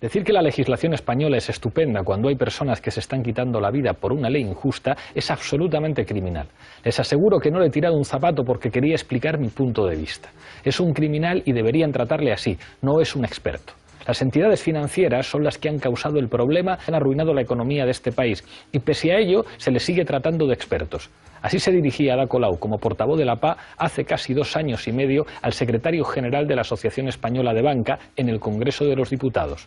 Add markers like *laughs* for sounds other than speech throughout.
Decir que la legislación española es estupenda cuando hay personas que se están quitando la vida por una ley injusta es absolutamente criminal. Les aseguro que no le he tirado un zapato porque quería explicar mi punto de vista. Es un criminal y deberían tratarle así, no es un experto. Las entidades financieras son las que han causado el problema, han arruinado la economía de este país y pese a ello se le sigue tratando de expertos. Así se dirigía Dacolau, Colau como portavoz de la PA hace casi dos años y medio al secretario general de la Asociación Española de Banca en el Congreso de los Diputados.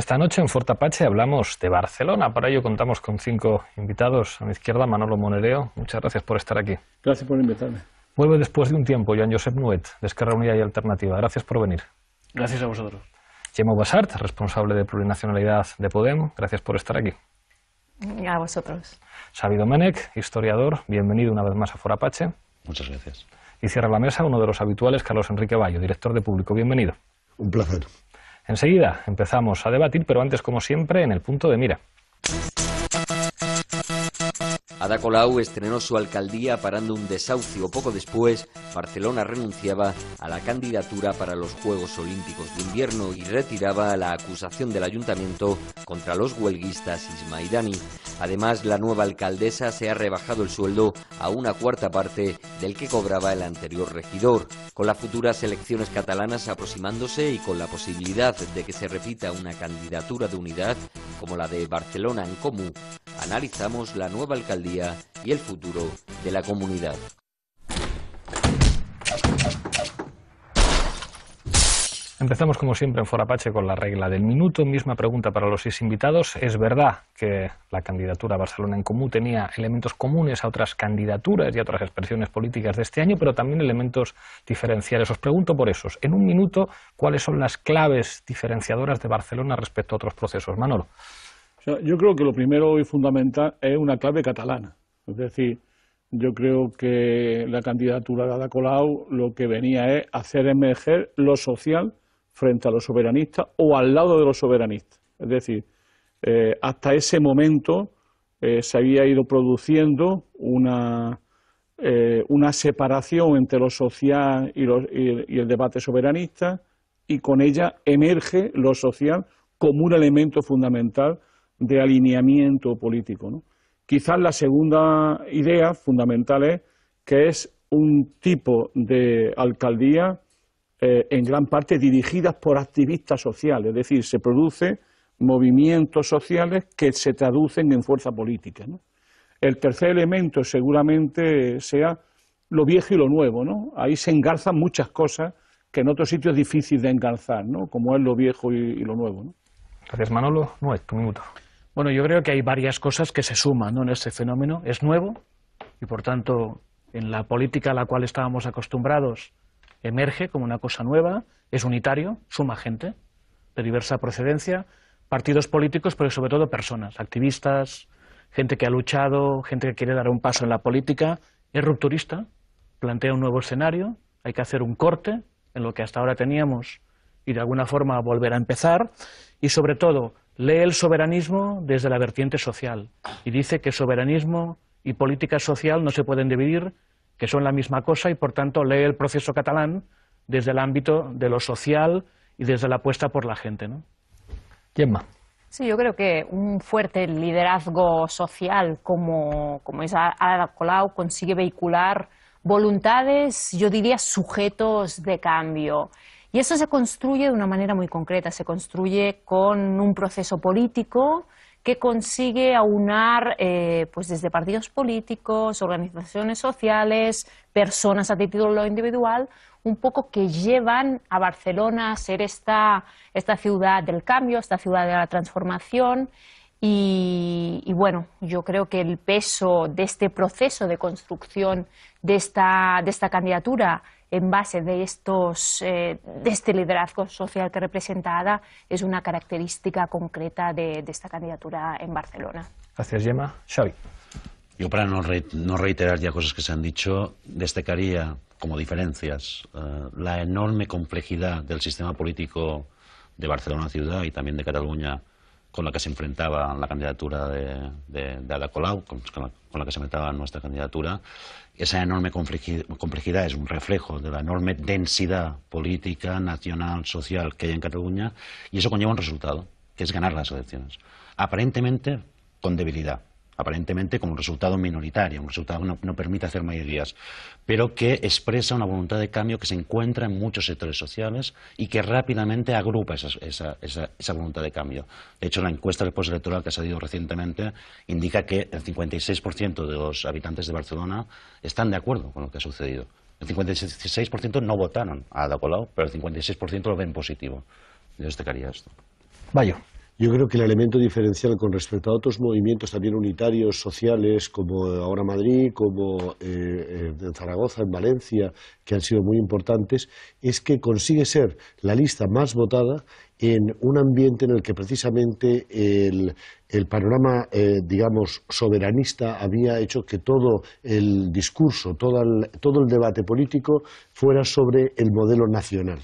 Esta noche en Fortapache hablamos de Barcelona. Para ello contamos con cinco invitados. A mi izquierda, Manolo Monereo. Muchas gracias por estar aquí. Gracias por invitarme. Vuelve después de un tiempo Joan Josep Nuet, de Esquerra Unida y Alternativa. Gracias por venir. Gracias a vosotros. Gemma Basart, responsable de plurinacionalidad de Podem. Gracias por estar aquí. A vosotros. Xavi Domenech, historiador. Bienvenido una vez más a Apache. Muchas gracias. Y cierra la mesa uno de los habituales, Carlos Enrique Bayo, director de Público. Bienvenido. Un placer. Enseguida empezamos a debatir, pero antes, como siempre, en el punto de mira. Ada Colau estrenó su alcaldía parando un desahucio. Poco después, Barcelona renunciaba a la candidatura para los Juegos Olímpicos de Invierno y retiraba la acusación del ayuntamiento contra los huelguistas ismaidani. Además, la nueva alcaldesa se ha rebajado el sueldo a una cuarta parte del que cobraba el anterior regidor. Con las futuras elecciones catalanas aproximándose y con la posibilidad de que se repita una candidatura de unidad como la de Barcelona en Comú, analizamos la nueva alcaldía y el futuro de la comunidad. Empezamos como siempre en Forapache con la regla del minuto. Misma pregunta para los seis invitados. ¿Es verdad que la candidatura Barcelona en Comú tenía elementos comunes a otras candidaturas y a otras expresiones políticas de este año, pero también elementos diferenciales? Os pregunto por esos. En un minuto, ¿cuáles son las claves diferenciadoras de Barcelona respecto a otros procesos? Manolo yo creo que lo primero y fundamental es una clave catalana. Es decir, yo creo que la candidatura de Ada Colau lo que venía es hacer emerger lo social frente a los soberanistas o al lado de los soberanistas. Es decir, eh, hasta ese momento eh, se había ido produciendo una, eh, una separación entre lo social y, y el debate soberanista y con ella emerge lo social como un elemento fundamental de alineamiento político. ¿no? Quizás la segunda idea fundamental es que es un tipo de alcaldía eh, en gran parte dirigidas por activistas sociales, es decir, se producen movimientos sociales que se traducen en fuerza política. El tercer elemento seguramente sea lo viejo y lo nuevo, ¿no? Ahí se engarzan muchas cosas que en otros sitios es difícil de engarzar, ¿no? Como es lo viejo y, lo nuevo, Gracias, Manolo. No es minuto. Bueno, yo creo que hay varias cosas que se suman en este fenómeno. Es nuevo y, por tanto, en la política a la cual estábamos acostumbrados, emerge como una cosa nueva, es unitario, suma gente de diversa procedencia, partidos políticos, pero sobre todo personas, activistas, gente que ha luchado, gente que quiere dar un paso en la política, es rupturista, plantea un nuevo escenario, hay que hacer un corte en lo que hasta ahora teníamos y de alguna forma volver a empezar y sobre todo lee el soberanismo desde la vertiente social y dice que soberanismo y política social no se pueden dividir, que son la misma cosa y por tanto lee el proceso catalán desde el ámbito de lo social y desde la apuesta por la gente. ¿no? ¿Quién más? Sí, yo creo que un fuerte liderazgo social como, como es Ada Colau consigue vehicular voluntades, yo diría, sujetos de cambio. Y eso se construye de una manera muy concreta, se construye con un proceso político que consigue aunar eh, pues desde partidos políticos, organizaciones sociales, personas a título individual, un poco que llevan a Barcelona a ser esta, esta ciudad del cambio, esta ciudad de la transformación. Y, y, bueno, yo creo que el peso de este proceso de construcción de esta, de esta candidatura en base de, estos, eh, de este liderazgo social que representa ADA es una característica concreta de, esta candidatura en Barcelona. Gracias, Gemma. Xavi. Yo para no, no reiterar ya cosas que se han dicho, destacaría como diferencias eh, la enorme complejidad del sistema político de Barcelona ciudad y también de Cataluña con la que se enfrentaba la candidatura de, de, Ada Colau, con, la, que se enfrentaba nuestra candidatura. Esa enorme complejidad es un reflejo de la enorme densidad política, nacional, social que hay en Cataluña y eso conlleva un resultado, que es ganar las elecciones. Aparentemente con debilidad, aparentemente como un resultado minoritario, un resultado que no, permite hacer mayorías, pero que expresa una voluntad de cambio que se encuentra en muchos sectores sociales y que rápidamente agrupa esa, voluntad de cambio. De hecho, la encuesta del postelectoral que ha salido recientemente indica que el 56% de los habitantes de Barcelona están de acuerdo con lo que ha sucedido. El 56% no votaron a Ada pero el 56% lo ven positivo. Yo destacaría esto. Vaya. Yo creo que el elemento diferencial con respecto a otros movimientos también unitarios, sociales, como ahora Madrid, como eh, eh, en Zaragoza, en Valencia, que han sido muy importantes, es que consigue ser la lista más votada en un ambiente en el que precisamente el, panorama, eh, digamos, soberanista había hecho que todo el discurso, todo el debate político fuera sobre el modelo nacional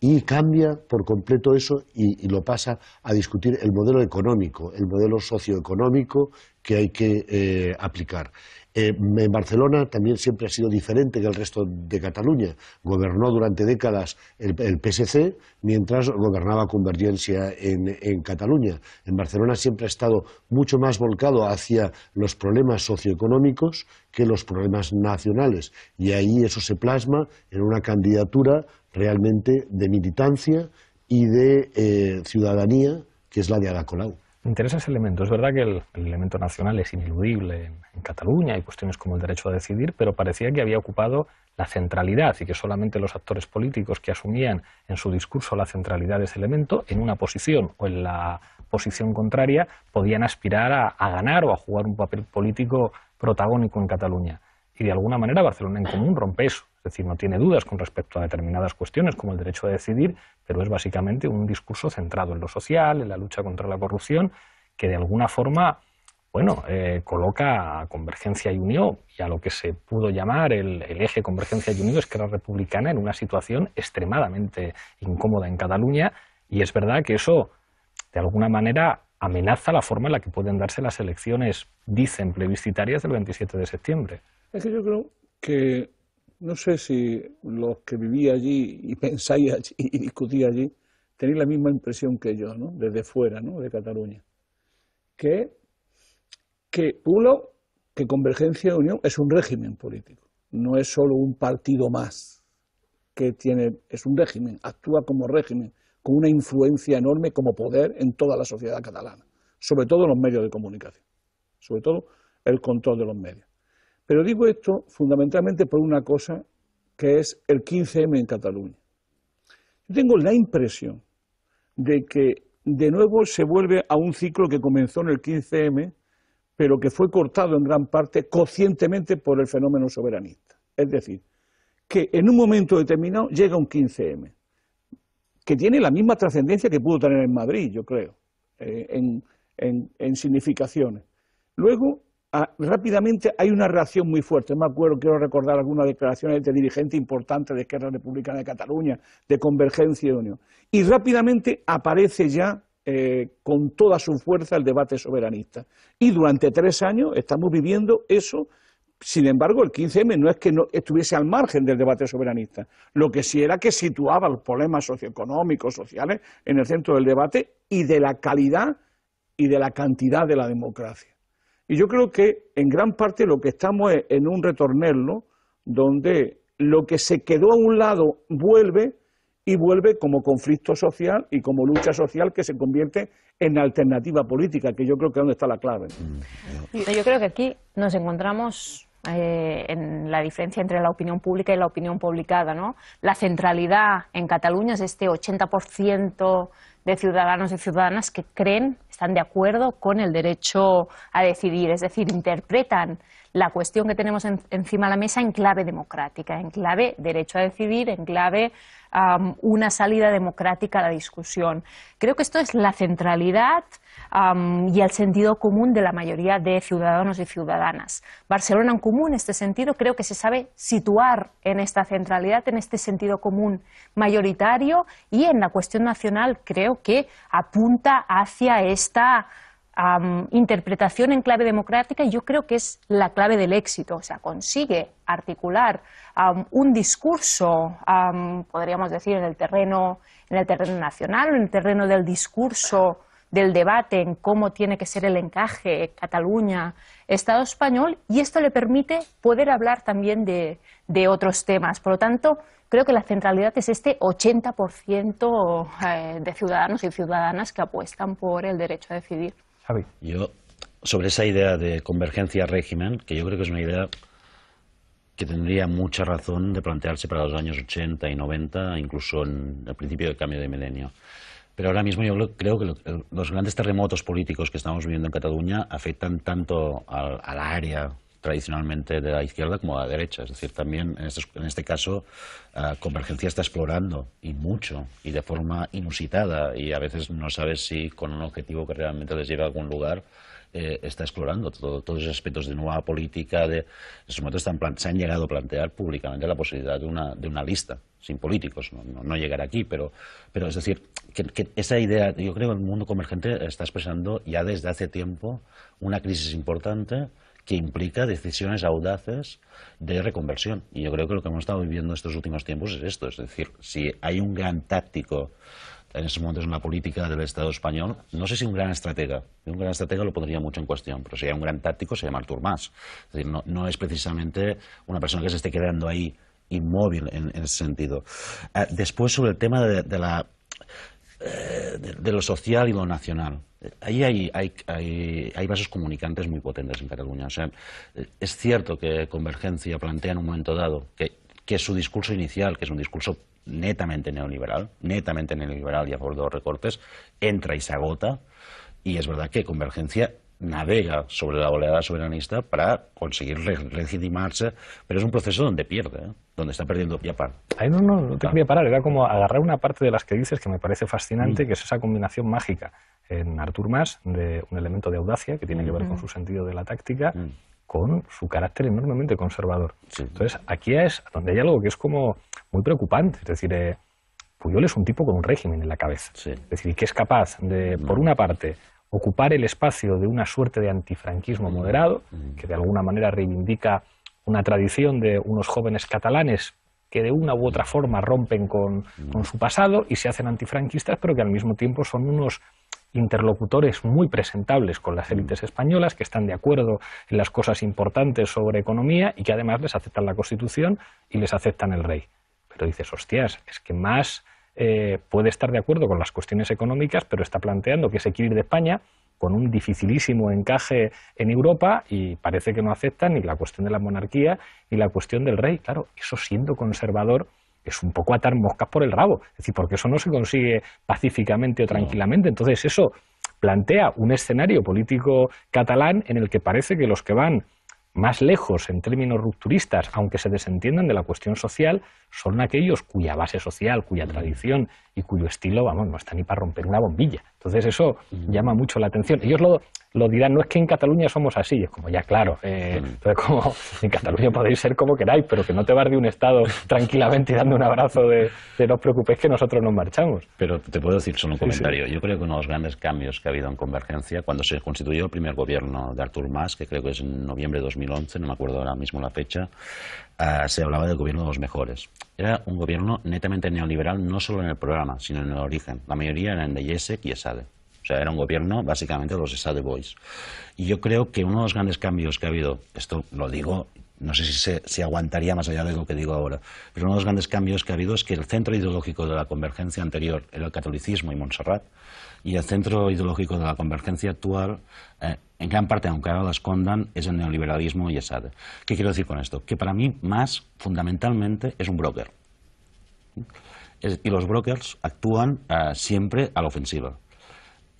y cambia por completo eso y, lo pasa a discutir el modelo económico, el modelo socioeconómico que hay que eh, aplicar. Eh, en Barcelona también siempre ha sido diferente que el resto de Cataluña. Gobernó durante décadas el, PSC mientras gobernaba Convergencia en, Cataluña. En Barcelona siempre ha estado mucho más volcado hacia los problemas socioeconómicos que los problemas nacionales. Y ahí eso se plasma en una candidatura realmente de militancia y de eh, ciudadanía, que es la de Aracolau. Me interesa ese elemento. Es verdad que el, elemento nacional es ineludible en, Cataluña, hay cuestiones como el derecho a decidir, pero parecía que había ocupado la centralidad y que solamente los actores políticos que asumían en su discurso la centralidad de ese elemento, en una posición o en la posición contraria, podían aspirar a, a ganar o a jugar un papel político protagónico en Cataluña. Y de alguna manera Barcelona en Común rompe eso. Es decir, no tiene dudas con respecto a determinadas cuestiones como el derecho a decidir, pero es básicamente un discurso centrado en lo social, en la lucha contra la corrupción, que de alguna forma, bueno, eh, coloca a Convergencia y Unión y a lo que se pudo llamar el, eje Convergencia y Unión, era Republicana, en una situación extremadamente incómoda en Cataluña. Y es verdad que eso, de alguna manera, amenaza la forma en la que pueden darse las elecciones, dicen, plebiscitarias del 27 de septiembre. Es que yo creo que no sé si los que vivía allí y pensáis allí y discutí allí tenéis la misma impresión que yo, ¿no? desde fuera, ¿no? de Cataluña. Que, que Pulo, que Convergencia y Unión es un régimen político, no es solo un partido más que tiene, es un régimen, actúa como régimen, con una influencia enorme como poder en toda la sociedad catalana, sobre todo en los medios de comunicación, sobre todo el control de los medios. Pero digo esto fundamentalmente por una cosa que es el 15M en Cataluña. Yo tengo la impresión de que de nuevo se vuelve a un ciclo que comenzó en el 15M, pero que fue cortado en gran parte conscientemente por el fenómeno soberanista. Es decir, que en un momento determinado llega un 15M, que tiene la misma trascendencia que pudo tener en Madrid, yo creo, eh, en, en significaciones. Luego Ah, rápidamente hay una reacción muy fuerte. Me acuerdo, quiero recordar algunas declaraciones de dirigentes importantes de Esquerra Republicana de Cataluña, de Convergencia y de Unión. Y rápidamente aparece ya eh, con toda su fuerza el debate soberanista. Y durante tres años estamos viviendo eso. Sin embargo, el 15M no es que no estuviese al margen del debate soberanista, lo que sí era que situaba los problemas socioeconómicos, sociales, en el centro del debate y de la calidad y de la cantidad de la democracia. Y yo creo que en gran parte lo que estamos es en un retornello donde lo que se quedó a un lado vuelve y vuelve como conflicto social y como lucha social que se convierte en alternativa política, que yo creo que es donde está la clave. Mm. Yo creo que aquí nos encontramos eh, en la diferencia entre la opinión pública y la opinión publicada. ¿no? La centralidad en Cataluña es este 80% de ciudadanos y ciudadanas que creen, están de acuerdo con el derecho a decidir, es decir, interpretan la cuestión que tenemos encima de la mesa en clave democrática, en clave derecho a decidir, en clave una salida democrática a la discusión. Creo que esto es la centralidad y el sentido común de la mayoría de ciudadanos y ciudadanas. Barcelona en común, en este sentido, creo que se sabe situar en esta centralidad, en este sentido común mayoritario y en la cuestión nacional creo que apunta hacia esta interpretación en clave democrática y yo creo que es la clave del éxito. O sea, consigue articular un discurso, podríamos decir, en el, terreno, en el terreno nacional, en el terreno del discurso del debate en cómo tiene que ser el encaje Cataluña, Estado español, y esto le permite poder hablar también de, otros temas. Por lo tanto, creo que la centralidad es este 80% eh, de ciudadanos y ciudadanas que apuestan por el derecho a decidir. Javi. Yo, sobre esa idea de convergencia régimen, que yo creo que es una idea que tendría mucha razón de plantearse para los años 80 y 90, incluso en el principio del cambio de milenio. Pero ahora mismo yo creo que los grandes terremotos políticos que estamos viviendo en Cataluña afectan tanto al, área tradicionalmente de la izquierda como a la derecha. Es decir, también en, este caso eh, Convergencia está explorando y mucho y de forma inusitada y a veces no sabes si con un objetivo que realmente les lleva a algún lugar eh, está explorando todos esos aspectos de nueva política. De, en su momento están se han llegado a plantear públicamente la posibilidad de una, de una lista, sin políticos, no, no, llegar aquí, pero, pero es decir, que, esa idea, yo creo que el mundo convergente está expresando ya desde hace tiempo una crisis importante que implica decisiones audaces de reconversión. Y yo creo que lo que hemos estado viviendo estos últimos tiempos es esto, es decir, si hay un gran táctico en esos momentos en la política del Estado español. No sé si un gran estratega, un gran estratega lo pondría mucho en cuestión, pero si hay un gran táctico se llama Artur Mas. Es no, es precisamente una persona que se esté quedando ahí inmóvil en, ese sentido. Ah, después sobre el tema de, la eh, lo social y lo nacional. Ahí hay, hay, hay, vasos comunicantes muy potentes en Cataluña. O sea, es cierto que Convergencia plantea en un momento dado que su discurso inicial, que es un discurso netamente neoliberal, netamente neoliberal y a favor de los recortes, entra y se agota. Y es verdad que Convergencia navega sobre la oleada soberanista para conseguir legitimarse, pero es un proceso donde pierde, ¿eh? donde está perdiendo a par. Ahí no, no, no te ah. quería parar, era como agarrar una parte de las que dices que me parece fascinante, mm. que es esa combinación mágica en Artur Mas de un elemento de audacia que tiene que ver con su sentido de la táctica, mm con su carácter enormemente conservador. Entonces, aquí es donde hay algo que es como muy preocupante. Es decir, eh, Puyol es un tipo con un régimen en la cabeza. Es decir, que es capaz de, mm. por una parte, ocupar el espacio de una suerte de antifranquismo mm. moderado, mm. que de alguna manera reivindica una tradición de unos jóvenes catalanes que de una u otra forma rompen con su pasado y se hacen antifranquistas, pero que al mismo tiempo son unos interlocutores muy presentables con las mm. élites españolas, que están de acuerdo en las cosas importantes sobre economía y que además les aceptan la Constitución y les aceptan el rey. Pero dices, hostias, es que más eh, puede estar de acuerdo con las cuestiones económicas, pero está planteando que se quiere ir de España con un dificilísimo encaje en Europa y parece que no acepta ni la cuestión de la monarquía ni la cuestión del rey. Claro, eso siendo conservador es un poco atar moscas por el rabo, es decir, porque eso no se consigue pacíficamente o tranquilamente. Entonces eso plantea un escenario político catalán en el que parece que los que van más lejos en términos rupturistas, aunque se desentiendan de la cuestión social, son aquellos cuya base social, cuya mm. tradición y cuyo estilo, vamos, no está ni para romper una bombilla. Entonces eso mm. llama mucho la atención. Ellos lo, dirán, no es que en Cataluña somos así, es como ya claro, eh, mm. entonces como en Cataluña podéis ser como queráis, pero que no te vas de un estado *laughs* tranquilamente dando un abrazo de, no os preocupéis que nosotros nos marchamos. Pero te puedo decir solo un comentario. Yo creo que uno de los grandes cambios que ha habido en Convergencia, cuando se constituyó el primer gobierno de Artur Mas, que creo que es en noviembre de 2011, no me acuerdo ahora mismo la fecha, ah, se hablaba del gobierno de los mejores. Era un gobierno netamente neoliberal, no solo en el programa, sino en el origen. La mayoría eran de Yesek y Esade. O sea, era un gobierno básicamente de los Esade Boys. Y yo creo que uno de los grandes cambios que ha habido, esto lo digo, no sé si se aguantaría más allá de lo que digo ahora, pero uno de los grandes cambios que ha habido es que el centro ideológico de la convergencia anterior era el catolicismo y Montserrat, y el centro ideológico de la convergencia actual eh, en gran parte, aunque ahora lo escondan, es el neoliberalismo y ADE. ¿Qué quiero decir con esto? Que para mí, más fundamentalmente, es un broker. y los brokers actúan eh, siempre a la ofensiva.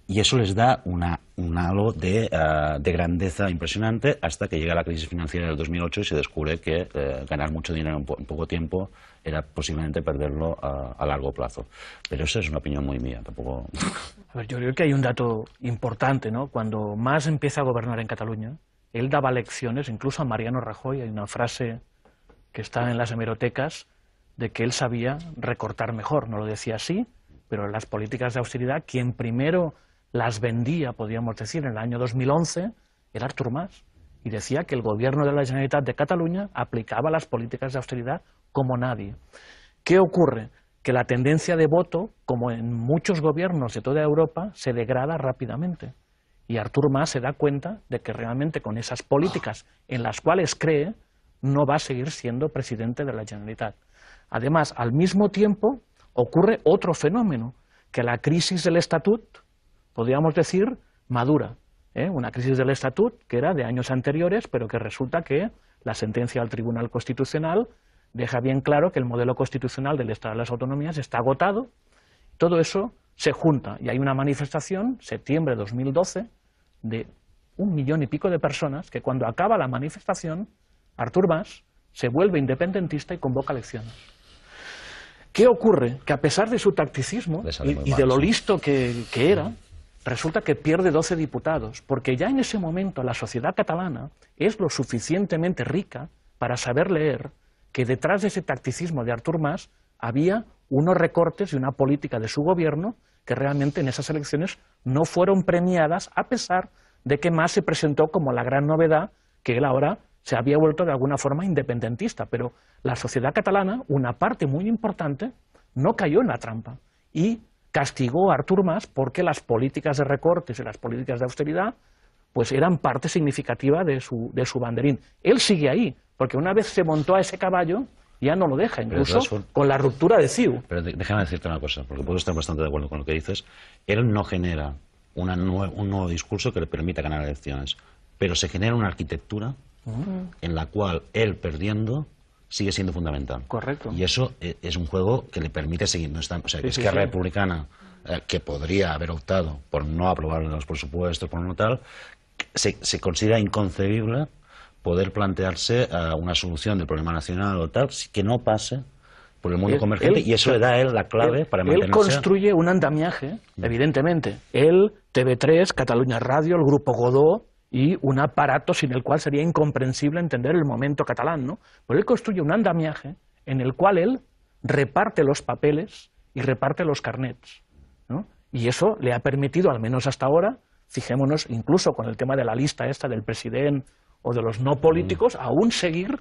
Y eso les da una, un halo de, eh, de, grandeza impresionante hasta que llega la crisis financiera del 2008 y se descubre que eh, ganar mucho dinero en, poco tiempo era posiblemente perderlo a largo plazo. Pero esa es una opinión muy mía, tampoco. *laughs* yo creo que hay un dato importante, ¿no? Cuando más empieza a gobernar en Cataluña, él daba lecciones, incluso a Mariano Rajoy, hay una frase que está en las hemerotecas, de que él sabía recortar mejor. No lo decía así, pero las políticas de austeridad, quien primero las vendía, podríamos decir, en el año 2011, era Artur Mas. Y decía que el gobierno de la Generalitat de Cataluña aplicaba las políticas de austeridad como nadie. ¿Qué ocurre? que la tendencia de voto, como en muchos gobiernos de toda Europa, se degrada rápidamente. Y Artur Mas se da cuenta de que realmente con esas políticas en las cuales cree, no va a seguir siendo presidente de la Generalitat. Además, al mismo tiempo, ocurre otro fenómeno, que la crisis del estatut, podríamos decir, madura. ¿eh? Una crisis del estatut que era de años anteriores, pero que resulta que la sentencia del Tribunal Constitucional deja bien claro que el modelo constitucional del Estado de las Autonomías está agotado. Todo eso se junta y hay una manifestación, septiembre de 2012, de un millón y pico de personas que cuando acaba la manifestación, Artur Mas se vuelve independentista y convoca elecciones. ¿Qué ocurre? Que a pesar de su tacticismo y, de lo listo que, era, resulta que pierde 12 diputados, porque ya en ese momento la sociedad catalana es lo suficientemente rica para saber leer que detrás de ese tacticismo de Artur Mas había unos recortes y una política de su gobierno que realmente en esas elecciones no fueron premiadas, a pesar de que Mas se presentó como la gran novedad que él ahora se había vuelto de alguna forma independentista. Pero la sociedad catalana, una parte muy importante, no cayó en la trampa y castigó a Artur Mas porque las políticas de recortes y las políticas de austeridad pues eran parte significativa de su, de su banderín. Él sigue ahí, porque una vez se montó a ese caballo, ya no lo deja, incluso con la ruptura de CIU. Pero déjame decirte una cosa, porque puedo estar bastante de acuerdo con lo que dices. Él no genera un nuevo discurso que le permita ganar elecciones, pero se genera una arquitectura mm. en la cual él perdiendo sigue siendo fundamental. Correcto. Y eso e, es un juego que le permite seguir. No está, o sea, que es que la republicana eh, que podría haber optado por no aprobar los presupuestos, por no tal, se, considera inconcebible poder plantearse eh, una solución del problema nacional o tal que no pase por el mundo comercial y eso le da a él la clave para mantenerse... Él construye un andamiaje, mm. evidentemente. Él, TV3, Cataluña Radio, el Grupo Godó y un aparato sin el cual sería incomprensible entender el momento catalán, ¿no? Pero él construye un andamiaje en el cual él reparte los papeles y reparte los carnets, ¿no? Y eso le ha permitido, al menos hasta ahora, fijémonos incluso con el tema de la lista esta del presidente o de los no mm. políticos, aún seguir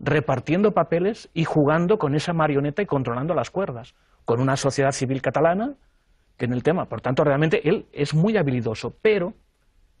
repartiendo papeles y jugando con esa marioneta y controlando las cuerdas, con una sociedad civil catalana que en el tema, por tanto, realmente él es muy habilidoso, pero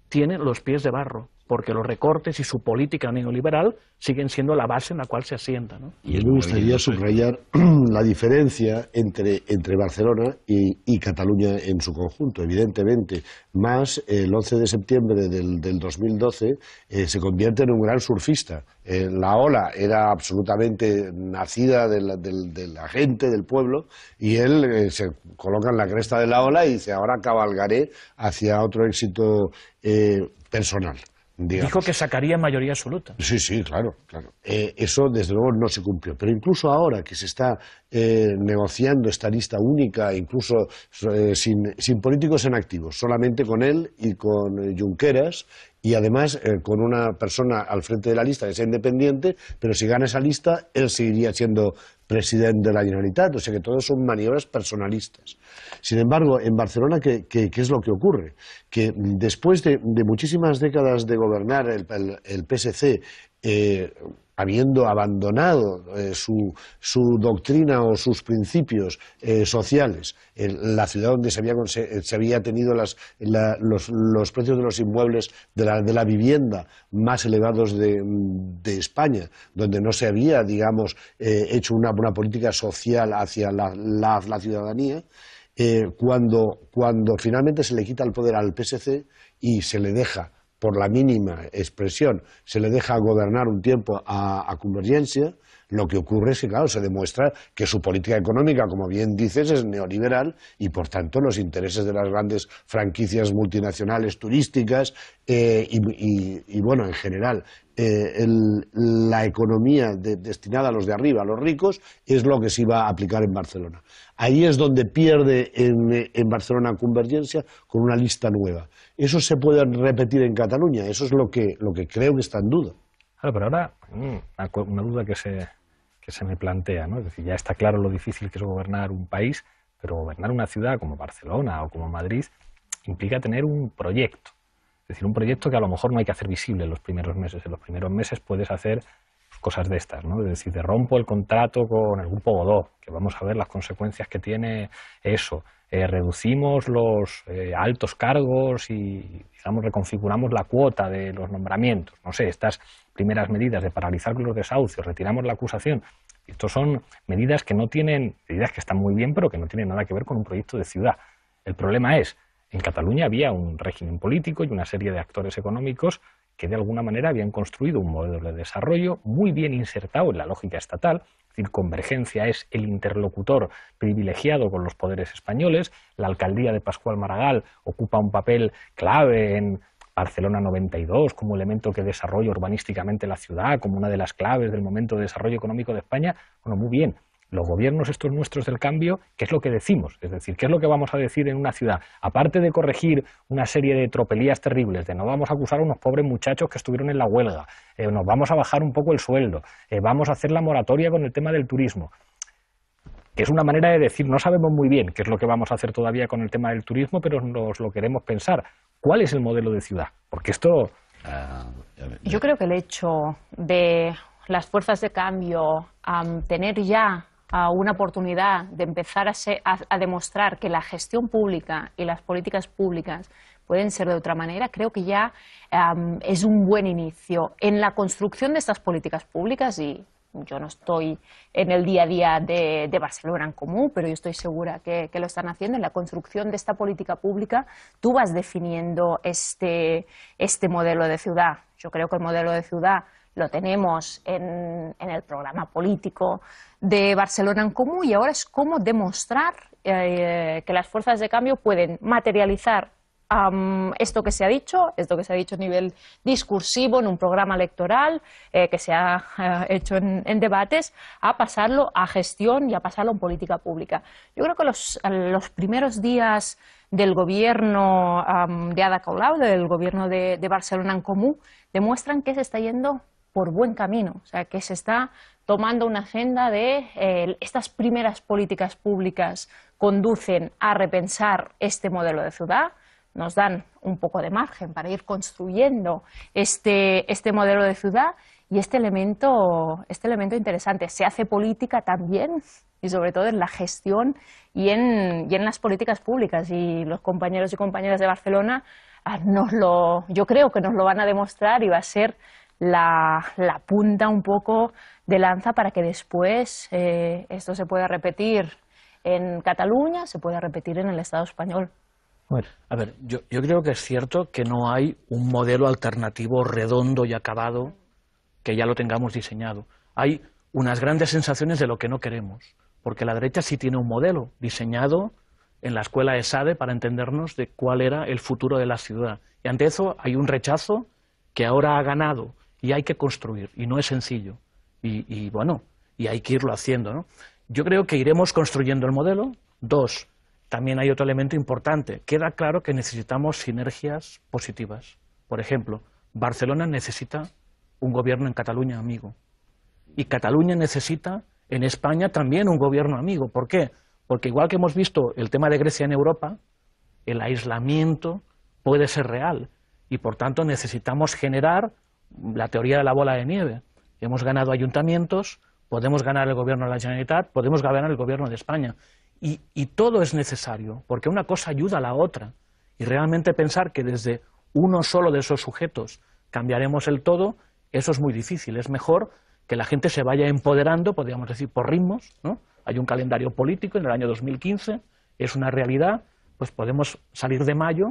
tiene los pies de barro porque los recortes y su política neoliberal siguen siendo la base en la cual se asienta. ¿no? Y me gustaría subrayar *clears throat* la diferencia entre, entre Barcelona y, Cataluña en su conjunto. Evidentemente, más el 11 de septiembre del, 2012 eh, se convierte en un gran surfista. Eh, la ola era absolutamente nacida de la, gente, del pueblo, y él eh, se coloca en la cresta de la ola y dice, ahora cabalgaré hacia otro éxito personal. Dijo que sacaría mayoría absoluta. Sí, sí, claro, claro. Eh, eso, desde luego, no se cumplió. Pero incluso ahora que se está eh, negociando esta lista única, incluso eh, sin, sin, políticos en activos, solamente con él y con Junqueras, y además con una persona al frente de la lista que sea independiente, pero si gana esa lista, él seguiría siendo Presidente de la Generalitat, o sea que todas son maniobras personalistas. Sin embargo, en Barcelona, ¿qué, es lo que ocurre? Que después de, muchísimas décadas de gobernar el, el, PSC, eh, habiendo abandonado eh, su, doctrina o sus principios eh, sociales, en la ciudad donde se había, eh, se había tenido los, precios de los inmuebles de la, vivienda más elevados mm, de, España, donde no se había, digamos, hecho una, una, política social hacia la, ciudadanía, cuando, cuando finalmente se le quita el poder al PSC y se le deja por la mínima expresión, se le deja gobernar un tiempo a, Convergencia, lo que ocurre es que, claro, se demuestra que su política económica, como bien dices, es neoliberal y, por tanto, los intereses de las grandes franquicias multinacionales turísticas eh, y, y, bueno, en general, eh, la economía destinada a los de arriba, a los ricos, es lo que se iba a aplicar en Barcelona. Ahí es donde pierde en, Barcelona Convergencia con una lista nueva. Eso se puede repetir en Cataluña, eso es lo que, lo que creo que está en duda. Claro, pero ahora mm, una duda que se, que se me plantea, ¿no? Es decir, ya está claro lo difícil que es gobernar un país, pero gobernar una ciudad como Barcelona o como Madrid implica tener un proyecto es decir, un proyecto que a lo mejor no hay que hacer visible en los primeros meses. En los primeros meses puedes hacer cosas de estas, ¿no? Es decir, te rompo el contrato con el grupo Godó, que vamos a ver las consecuencias que tiene eso. Eh, reducimos los eh, altos cargos y, digamos, reconfiguramos la cuota de los nombramientos. No sé, estas primeras medidas de paralizar los desahucios, retiramos la acusación. Estos son medidas que no tienen, medidas que están muy bien, pero que no tienen nada que ver con un proyecto de ciudad. El problema es en Cataluña había un régimen político y una serie de actores económicos que de alguna manera habían construido un modelo de desarrollo muy bien insertado en la lógica estatal, es decir, Convergencia es el interlocutor privilegiado con los poderes españoles, la alcaldía de Pascual Maragall ocupa un papel clave en Barcelona 92 como elemento que desarrolla urbanísticamente la ciudad, como una de las claves del momento de desarrollo económico de España, bueno, muy bien, los gobiernos estos nuestros del cambio, qué es lo que decimos, es decir, qué es lo que vamos a decir en una ciudad, aparte de corregir una serie de tropelías terribles, de no vamos a acusar a unos pobres muchachos que estuvieron en la huelga, eh, nos vamos a bajar un poco el sueldo, eh, vamos a hacer la moratoria con el tema del turismo es una manera de decir, no sabemos muy bien qué es lo que vamos a hacer todavía con el tema del turismo, pero nos lo queremos pensar. ¿Cuál es el modelo de ciudad? Porque esto... Ah, Yo creo que el hecho de las fuerzas de cambio tener ya una oportunidad de empezar a, demostrar que la gestión pública y las políticas públicas pueden ser de otra manera, creo que ya es un buen inicio en la construcción de estas políticas públicas y yo no estoy en el día a día de, Barcelona en común, pero yo estoy segura que, que, lo están haciendo. En la construcción de esta política pública, tú vas definiendo este, este modelo de ciudad. Yo creo que el modelo de ciudad lo tenemos en el programa político, de Barcelona en Comú y ahora es cómo demostrar eh, que las fuerzas de cambio pueden materializar esto que se ha dicho, esto que se ha dicho a nivel discursivo en un programa electoral eh, que se ha eh, hecho en, debates, a pasarlo a gestión y a pasarlo en política pública. Yo creo que los, los primeros días del gobierno de Ada Colau, del gobierno de, de Barcelona en Comú, demuestran que se está yendo por buen camino, o sea, que se está tomando una agenda de eh, estas primeras políticas públicas conducen a repensar este modelo de ciudad, nos dan un poco de margen para ir construyendo este, este modelo de ciudad y este elemento, este elemento interesante. Se hace política también y sobre todo en la gestión y en, y en las políticas públicas. Y los compañeros y compañeras de Barcelona ah, nos lo, yo creo que nos lo van a demostrar y va a ser la, punta un poco de lanza para que después eh, esto se pueda repetir en Cataluña, se pueda repetir en el Estado español. A ver, yo, creo que es cierto que no hay un modelo alternativo redondo y acabado que ya lo tengamos diseñado. Hay unas grandes sensaciones de lo que no queremos, porque la derecha sí tiene un modelo diseñado en la escuela de Sade para entendernos de cuál era el futuro de la ciudad. Y ante eso hay un rechazo que ahora ha ganado y hay que construir, y no es sencillo. Y, bueno, y hay que irlo haciendo. ¿no? Yo creo que iremos construyendo el modelo. Dos, también hay otro elemento importante. Queda claro que necesitamos sinergias positivas. Por ejemplo, Barcelona necesita un gobierno en Cataluña amigo. Y Cataluña necesita en España también un gobierno amigo. ¿Por qué? Porque igual que hemos visto el tema de Grecia en Europa, el aislamiento puede ser real y por tanto necesitamos generar la teoría de la bola de nieve. Hemos ganado ayuntamientos, podemos ganar el gobierno de la Generalitat, podemos ganar el gobierno de España. Y, todo es necesario, porque una cosa ayuda a la otra. Y realmente pensar que desde uno solo de esos sujetos cambiaremos el todo, eso es muy difícil. Es mejor que la gente se vaya empoderando, podríamos decir, por ritmos. Hay un calendario político en el año 2015, es una realidad, pues podemos salir de mayo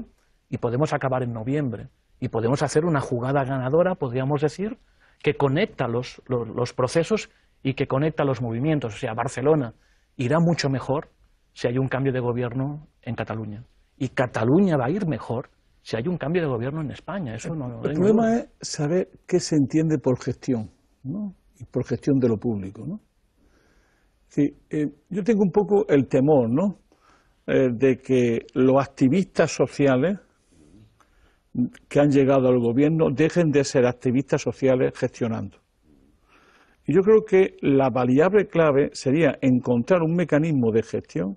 y podemos acabar en noviembre y podemos hacer una jugada ganadora, podríamos decir, que conecta los, los, procesos y que conecta los movimientos. O sea, Barcelona irá mucho mejor si hay un cambio de gobierno en Cataluña. Y Cataluña va a ir mejor si hay un cambio de gobierno en España. Eso el problema es saber qué se entiende por gestión, ¿no? y por gestión de lo público. ¿no? Sí, eh, yo tengo un poco el temor ¿no? Eh, de que los activistas sociales que han llegado al gobierno dejen de ser activistas sociales gestionando. Y yo creo que la variable clave sería encontrar un mecanismo de gestión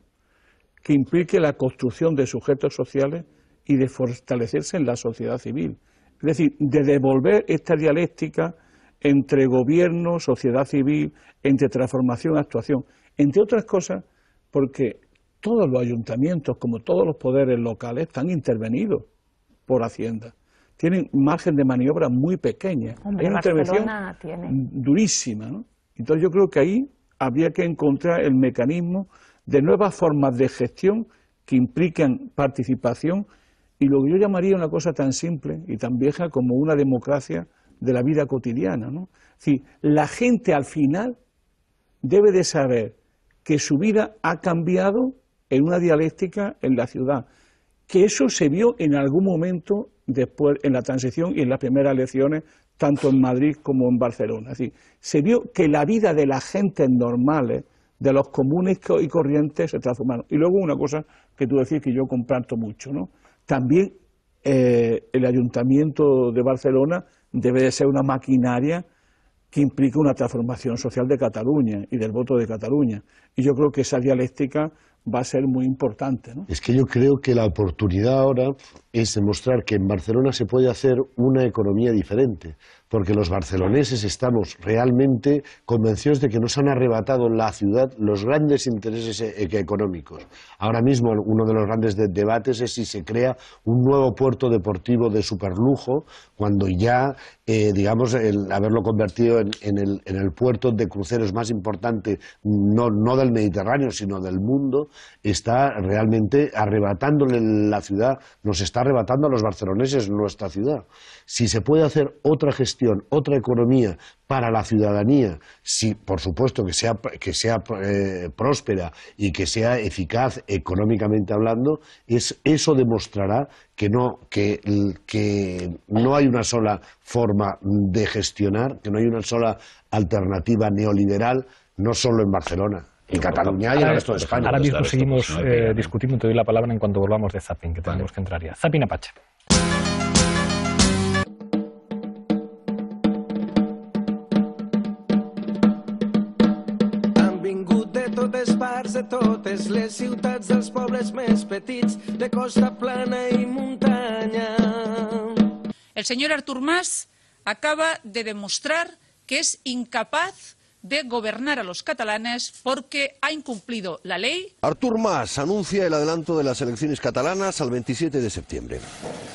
que implique la construcción de sujetos sociales y de fortalecerse en la sociedad civil. Es decir, de devolver esta dialéctica entre gobierno, sociedad civil, entre transformación y actuación. Entre otras cosas, porque todos los ayuntamientos, como todos los poderes locales, están intervenidos por Hacienda. Tienen margen de maniobra muy pequeña. intervención durísima. ¿no? Entonces yo creo que ahí habría que encontrar el mecanismo de nuevas formas de gestión que implican participación y lo que yo llamaría una cosa tan simple y tan vieja como una democracia de la vida cotidiana. ¿no? Es decir, la gente al final debe de saber que su vida ha cambiado en una dialéctica en la ciudad, que eso se vio en algún momento después, en la transición y en las primeras elecciones, tanto en Madrid como en Barcelona. Así se vio que la vida de las gentes normales, de los comunes y corrientes, se transformaron. Y luego una cosa que tú decís que yo comparto mucho, ¿no? También eh, el Ayuntamiento de Barcelona debe de ser una maquinaria que implique una transformación social de Cataluña y del voto de Cataluña. Y yo creo que esa dialéctica va a ser muy importante. ¿no? Es que yo creo que la oportunidad ahora es demostrar que en Barcelona se puede hacer una economía diferente, porque los barceloneses estamos realmente convencidos de que nos han arrebatado en la ciudad los grandes intereses e-, e-, económicos. Ahora mismo uno de los grandes debates es si se crea un nuevo puerto deportivo de superlujo, cuando ya, eh, digamos, el haberlo convertido en, el, puerto de cruceros más importante, no del Mediterráneo, sino del mundo, está realmente arrebatándole la ciudad, nos está arrebatando a los barceloneses nuestra ciudad. Si se puede hacer otra gestión, otra economía para la ciudadanía, si por supuesto que sea, que sea eh, próspera y que sea eficaz económicamente hablando, eso demostrará que no hay una sola forma de gestionar, que no hay una sola alternativa neoliberal, no solo en Barcelona, en Cataluña y el resto de España. Ahora pues mismo seguimos eh, discutiendo, te doy la palabra en cuanto volvamos de Zapin, que tenemos que entrar ya. Zapin Apache. totes les ciutats pobles petits de costa plana i muntanya. El señor Artur Mas acaba de demostrar que es incapaz de gobernar a los catalanes porque ha incumplido la ley. Artur Mas anuncia el adelanto de las elecciones catalanas al 27 de septiembre.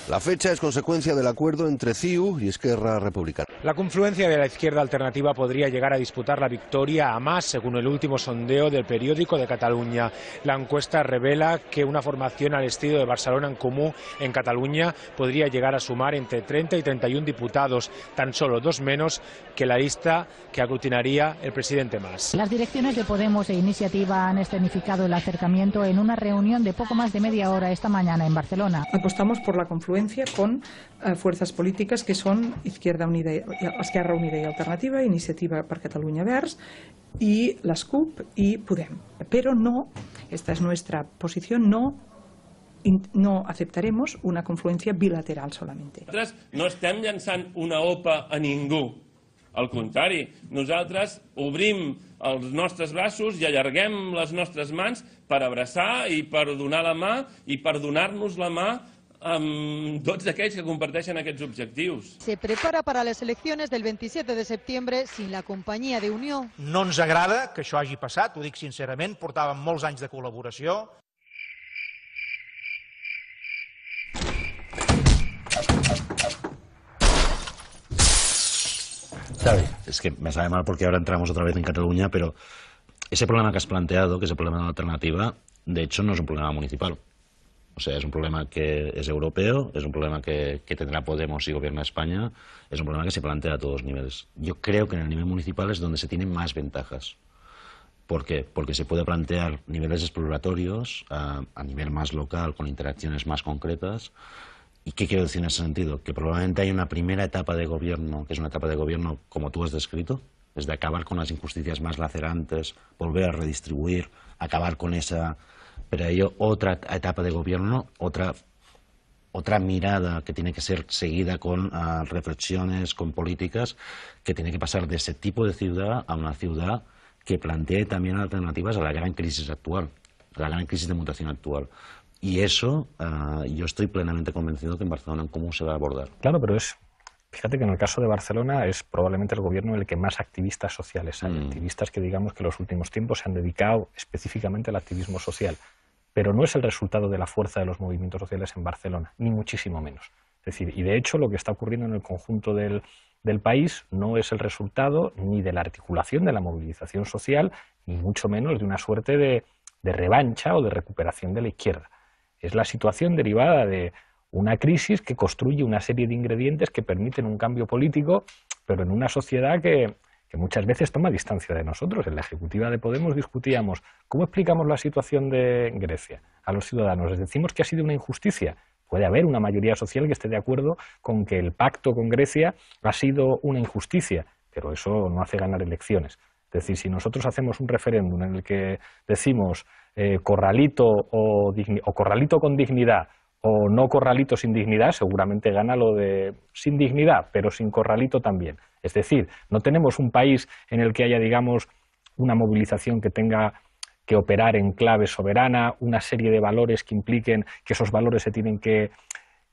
La fecha es consecuencia del acuerdo entre CIU y Esquerra Republicana. La confluencia de la izquierda alternativa podría llegar a disputar la victoria a más, según el último sondeo del periódico de Cataluña. La encuesta revela que una formación al estilo de Barcelona en Comú en Cataluña podría llegar a sumar entre 30 y 31 diputados, tan solo dos menos que la lista que aglutinaría el presidente Mas. Las direcciones de Podemos e Iniciativa han escenificado el acercamiento en una reunión de poco más de media hora esta mañana en Barcelona. Apostamos por la confluencia confluencia con eh, fuerzas políticas que son Izquierda Unida, Esquerra Unida i Alternativa, Iniciativa per Catalunya Verds y las CUP y Podem. Pero no, esta es nuestra posición, no no aceptaremos una confluencia bilateral solamente. Nosaltres no estem llançant una OPA a ningú. Al contrari, nosaltres obrim els nostres braços i allarguem les nostres mans per abraçar i per donar la mà i per donar-nos la mà amb tots aquells que comparteixen aquests objectius. Se prepara para les eleccions del 27 de setembre sin la companyia de Unió. No ens agrada que això hagi passat, ho dic sincerament, portàvem molts anys de col·laboració. ¿Sabes? Es que me sabe mal porque ahora entramos otra vez en Cataluña, pero ese problema que has planteado, que es el problema de la alternativa, de hecho no es un problema municipal. O sea, es un problema que es europeo, es un problema que, tendrá Podemos y gobierna España, es un problema que se plantea a todos los niveles. Yo creo que en el nivel municipal es donde se tienen más ventajas. ¿Por qué? Porque se puede plantear niveles exploratorios a, nivel más local, con interacciones más concretas. ¿Y qué quiero decir en ese sentido? Que probablemente hay una primera etapa de gobierno, que es una etapa de gobierno como tú has descrito, es de acabar con las injusticias más lacerantes, volver a redistribuir, acabar con esa pero hay otra etapa de gobierno, otra, otra mirada que tiene que ser seguida con ah, reflexiones, con políticas, que tiene que pasar de ese tipo de ciudad a una ciudad que plantee también alternativas a la gran crisis actual, a la gran crisis de mutación actual. Y eso ah, yo estoy plenamente convencido que en Barcelona cómo se va a abordar. Claro, pero es Fíjate que en el caso de Barcelona es probablemente el gobierno el que más activistas sociales hay, mm. activistas que digamos que en los últimos tiempos se han dedicado específicamente al activismo social pero no es el resultado de la fuerza de los movimientos sociales en Barcelona, ni muchísimo menos. Es decir, y de hecho lo que está ocurriendo en el conjunto del, país no es el resultado ni de la articulación de la movilización social, ni mucho menos de una suerte de, de revancha o de recuperación de la izquierda. Es la situación derivada de una crisis que construye una serie de ingredientes que permiten un cambio político, pero en una sociedad que, que muchas veces toma distancia de nosotros. En la ejecutiva de Podemos discutíamos cómo explicamos la situación de Grecia a los ciudadanos. Les decimos que ha sido una injusticia. Puede haber una mayoría social que esté de acuerdo con que el pacto con Grecia ha sido una injusticia, pero eso no hace ganar elecciones. Es decir, si nosotros hacemos un referéndum en el que decimos eh, corralito, o corralito con dignidad o no corralito sin dignidad, seguramente gana lo de sin dignidad, pero sin corralito también. Es decir, no tenemos un país en el que haya, digamos, una movilización que tenga que operar en clave soberana, una serie de valores que impliquen que esos valores se tienen que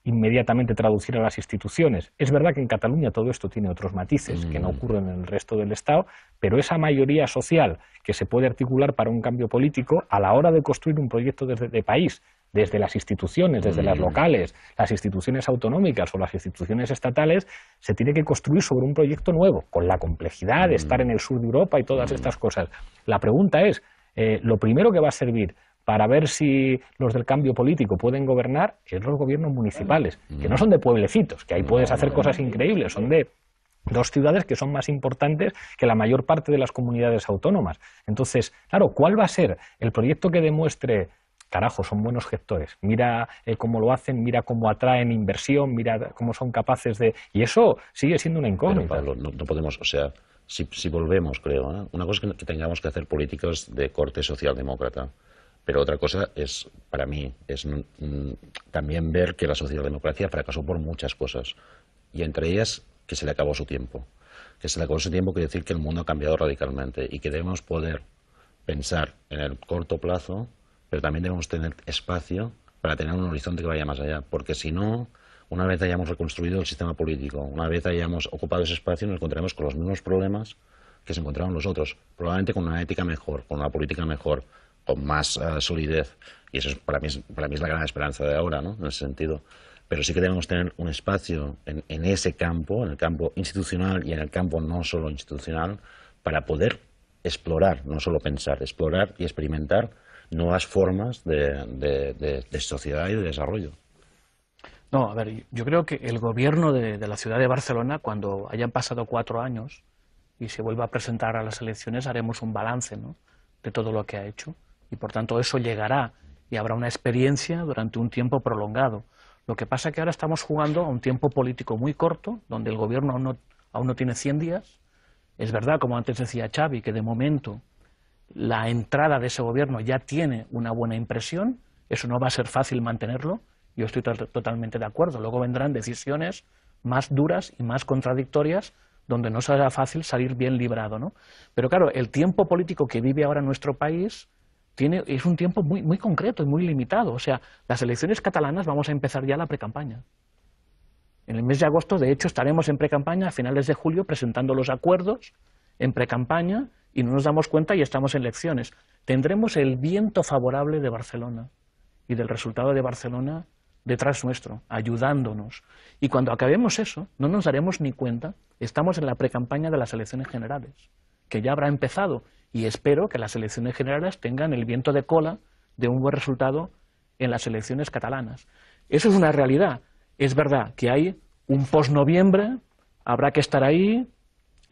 inmediatamente traducir a las instituciones. Es verdad que en Cataluña todo esto tiene otros matices que no mm. ocurren en el resto del Estado, pero esa mayoría social que se puede articular para un cambio político a la hora de construir un proyecto de país desde las instituciones, desde las mm. locales, las instituciones autonómicas o las instituciones estatales, se tiene que construir sobre un proyecto nuevo, con la complejidad de mm. estar en el sur de Europa y todas mm. estas cosas. La pregunta es, eh, lo primero que va a servir para ver si los del cambio político pueden gobernar es los gobiernos municipales, que no son de pueblecitos, que ahí puedes hacer cosas increíbles, son de dos ciudades que son más importantes que la mayor parte de las comunidades autónomas. Entonces, claro, ¿cuál va a ser el proyecto que demuestre carajo, son buenos gestores. Mira eh, cómo lo hacen, mira cómo atraen inversión, mira cómo son capaces de... Y eso sigue siendo una incógnita. no, podemos, o sea, si, volvemos, creo, ¿eh? una cosa es que, tengamos que hacer políticas de corte socialdemócrata, pero otra cosa es, para mí, es mm, también ver que la socialdemocracia fracasó por muchas cosas, y entre ellas que se le acabó su tiempo. Que se le acabó su tiempo quiere decir que el mundo ha cambiado radicalmente y que debemos poder pensar en el corto plazo pero también debemos tener espacio para tener un horizonte que vaya más allá, porque si no, una vez hayamos reconstruido el sistema político, una vez hayamos ocupado ese espacio, nos encontraremos con los mismos problemas que se encontraron los otros, probablemente con una ética mejor, con una política mejor, con más eh, solidez, y eso es, para, mí es, la gran esperanza de ahora, ¿no? en ese sentido. Pero sí que debemos tener un espacio en ese campo, en el campo institucional y en el campo no solo institucional, para poder explorar, no solo pensar, explorar y experimentar nuevas formas de, sociedad y de desarrollo. No, a ver, yo creo que el gobierno de, la ciudad de Barcelona, cuando hayan pasado cuatro años y se vuelva a presentar a las elecciones, haremos un balance ¿no? de todo lo que ha hecho. Y por tanto, eso llegará y habrá una experiencia durante un tiempo prolongado. Lo que pasa es que ahora estamos jugando a un tiempo político muy corto, donde el gobierno aún no, aún no tiene 100 días. Es verdad, como antes decía Xavi, que de momento la entrada de ese gobierno ya tiene una buena impresión, eso no va a ser fácil mantenerlo, yo estoy totalmente de acuerdo. Luego vendrán decisiones más duras y más contradictorias donde no será fácil salir bien librado, ¿no? Pero claro, el tiempo político que vive ahora nuestro país tiene, es un tiempo muy, muy concreto y muy limitado. O sea, las elecciones catalanas vamos a empezar ya la precampaña. En el mes de agosto, de hecho, estaremos en precampaña a finales de julio presentando los acuerdos en precampaña y no nos damos cuenta y estamos en elecciones. Tendremos el viento favorable de Barcelona y del resultado de Barcelona detrás nuestro, ayudándonos. Y cuando acabemos eso, no nos daremos ni cuenta, estamos en la precampaña de las elecciones generales, que ya habrá empezado y espero que las elecciones generales tengan el viento de cola de un buen resultado en las elecciones catalanas. Eso es una realidad. Es verdad que hay un post-noviembre, habrá que estar ahí,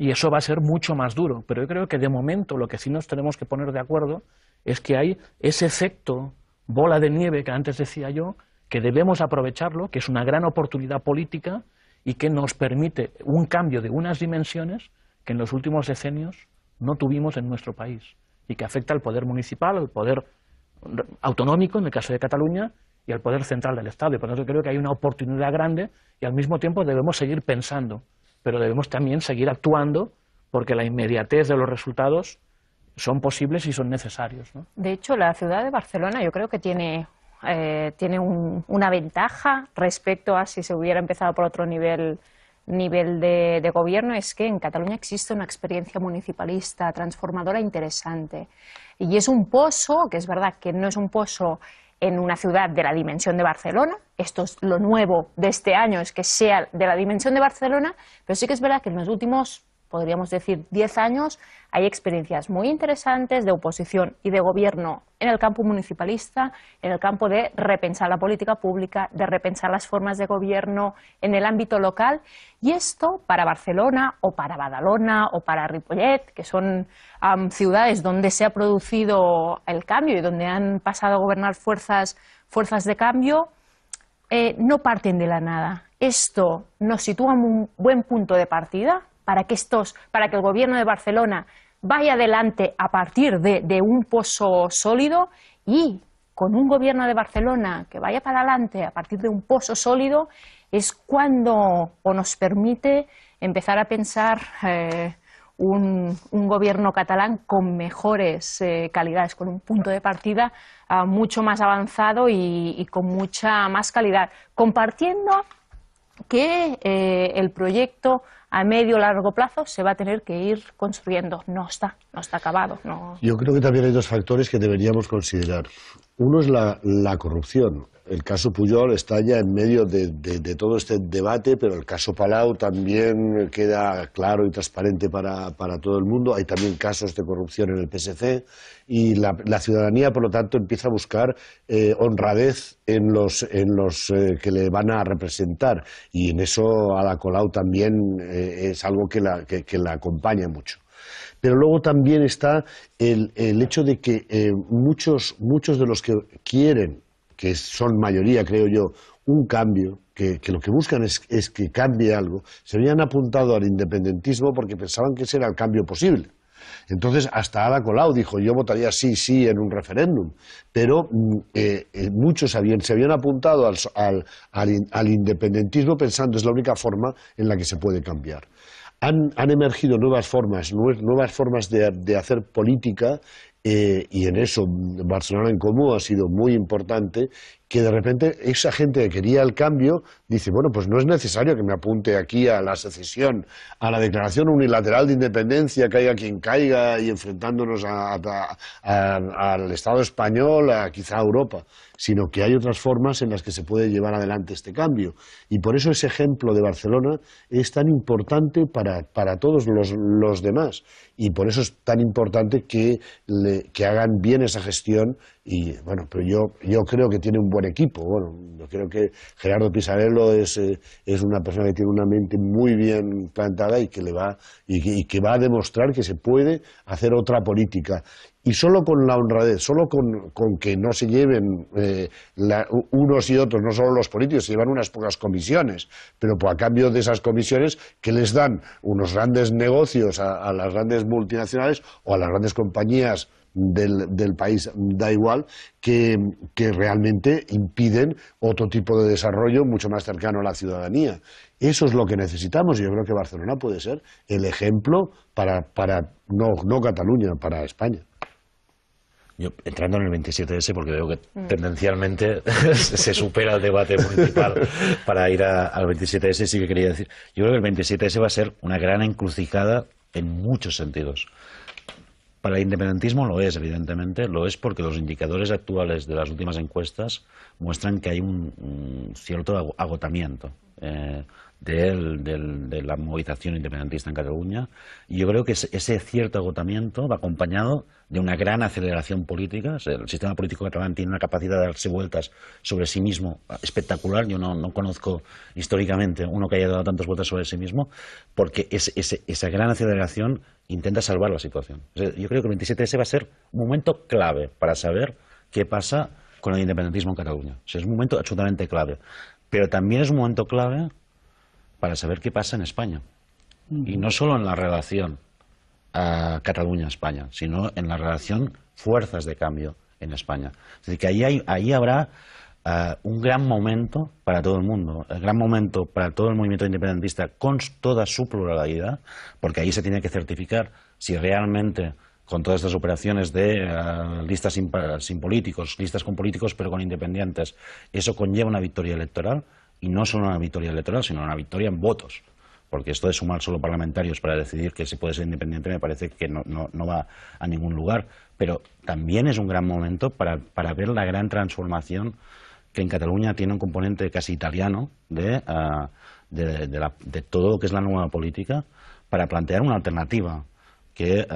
y eso va a ser mucho más duro. Pero yo creo que de momento lo que sí nos tenemos que poner de acuerdo es que hay ese efecto bola de nieve que antes decía yo, que debemos aprovecharlo, que es una gran oportunidad política y que nos permite un cambio de unas dimensiones que en los últimos decenios no tuvimos en nuestro país y que afecta al poder municipal, al poder autonómico, en el caso de Cataluña, y al poder central del Estado. por eso creo que hay una oportunidad grande y al mismo tiempo debemos seguir pensando pero debemos también seguir actuando porque la inmediatez de los resultados son posibles y son necesarios. De hecho, la ciudad de Barcelona yo creo que tiene, eh, tiene una ventaja respecto a si se hubiera empezado por otro nivel nivel de, de, gobierno es que en Cataluña existe una experiencia municipalista transformadora e interesante. Y es un pozo, que es verdad que no es un pozo en una ciudad de la dimensión de Barcelona. Esto es lo nuevo de este año, es que sea de la dimensión de Barcelona, pero sí que es verdad que en los últimos podríamos decir 10 años, hay experiencias muy interesantes de oposición y de gobierno en el campo municipalista, en el campo de repensar la política pública, de repensar las formas de gobierno en el ámbito local. Y esto para Barcelona o para Badalona o para Ripollet, que son ciudades donde se ha producido el cambio y donde han pasado a gobernar fuerzas, de cambio, eh, no parten de la nada. Esto nos sitúa en un buen punto de partida para que estos, para que el gobierno de Barcelona vaya adelante a partir de, un pozo sólido y con un gobierno de Barcelona que vaya para adelante a partir de un pozo sólido es cuando nos permite empezar a pensar eh, un, gobierno catalán con mejores eh, calidades, con un punto de partida ah, mucho más avanzado y, y con mucha más calidad, compartiendo que eh, el proyecto a medio largo plazo se va a tener que ir construyendo. No está, no está acabado. No... Yo creo que también hay dos factores que deberíamos considerar. Uno es la, corrupción. El caso Puyol está ya en medio de, todo este debate, pero el caso Palau también queda claro y transparente para, todo el mundo. Hay también casos de corrupción en el PSC y la, ciudadanía, por lo tanto, empieza a buscar eh, honradez en los, en los eh, que le van a representar. Y en eso a la Colau también eh, es algo que la, que la acompaña mucho pero luego también está el, el hecho de que eh, muchos, muchos de los que quieren, que son mayoría, creo yo, un cambio, que, lo que buscan es, que cambie algo, se habían apuntado al independentismo porque pensaban que ese era el cambio posible. Entonces, hasta Ada Colau dijo, yo votaría sí, sí en un referéndum, pero mm, eh, eh, muchos habían, se habían apuntado al, al, al, al independentismo pensando es la única forma en la que se puede cambiar han, emergido nuevas formas, nuevas formas de, hacer política eh, y en eso Barcelona en Comú ha sido muy importante, que de repente esa gente que quería el cambio dice, bueno, pues no es necesario que me apunte aquí a la secesión, a la declaración unilateral de independencia, caiga quien caiga y enfrentándonos al Estado español, a quizá a Europa sino que hay otras formas en las que se puede llevar adelante este cambio. Y por eso ese ejemplo de Barcelona es tan importante para, todos los, los, demás. Y por eso es tan importante que, que hagan bien esa gestión y bueno, pero yo, yo creo que tiene un buen equipo. Bueno, yo creo que Gerardo Pisarello es, eh, es una persona que tiene una mente muy bien plantada y que, le va, y que, va a demostrar que se puede hacer otra política. Y solo con la honradez, solo con, que no se lleven eh, unos y otros, no solo los políticos, se llevan unas pocas comisiones, pero pues, a cambio de esas comisiones que les dan unos grandes negocios a, a las grandes multinacionales o a las grandes compañías del, del país, da igual, que, que realmente impiden otro tipo de desarrollo mucho más cercano a la ciudadanía. Eso es lo que necesitamos y yo creo que Barcelona puede ser el ejemplo para, para no, no Cataluña, para España. Yo, entrando en el 27S, porque veo que mm. tendencialmente *laughs* se supera el debate municipal *laughs* para ir al 27S, sí que quería decir, yo creo que el 27S va a ser una gran encrucijada en muchos sentidos. Para el independentismo lo es, evidentemente, lo es porque los indicadores actuales de las últimas encuestas muestran que hay un, cierto agotamiento. Eh, de la movilización independentista en Cataluña. Y yo creo que ese cierto agotamiento va acompañado de una gran aceleración política. El sistema político catalán tiene una capacidad de darse vueltas sobre sí mismo espectacular. Yo no, conozco históricamente uno que haya dado tantas vueltas sobre sí mismo, porque esa gran aceleración intenta salvar la situación. Yo creo que el 27 ese va a ser un momento clave para saber qué pasa con el independentismo en Cataluña. es un momento absolutamente clave. Pero también es un momento clave para saber qué pasa en España. Mm. Y no solo en la relación a Cataluña-España, sino en la relación fuerzas de cambio en España. Es decir, que ahí, ahí habrá eh, un gran momento para todo el mundo, un gran momento para todo el movimiento independentista con toda su pluralidad, porque ahí se tiene que certificar si realmente con todas estas operaciones de eh, listas sin, políticos, listas con políticos pero con independientes, eso conlleva una victoria electoral y no solo una victoria electoral, sino una victoria en votos. Porque esto de sumar solo parlamentarios para decidir que se puede ser independiente me parece que no, va a ningún lugar. Pero también es un gran momento para, ver la gran transformación que en Cataluña tiene un componente casi italiano de, eh, de todo lo que es la nueva política para plantear una alternativa que, eh,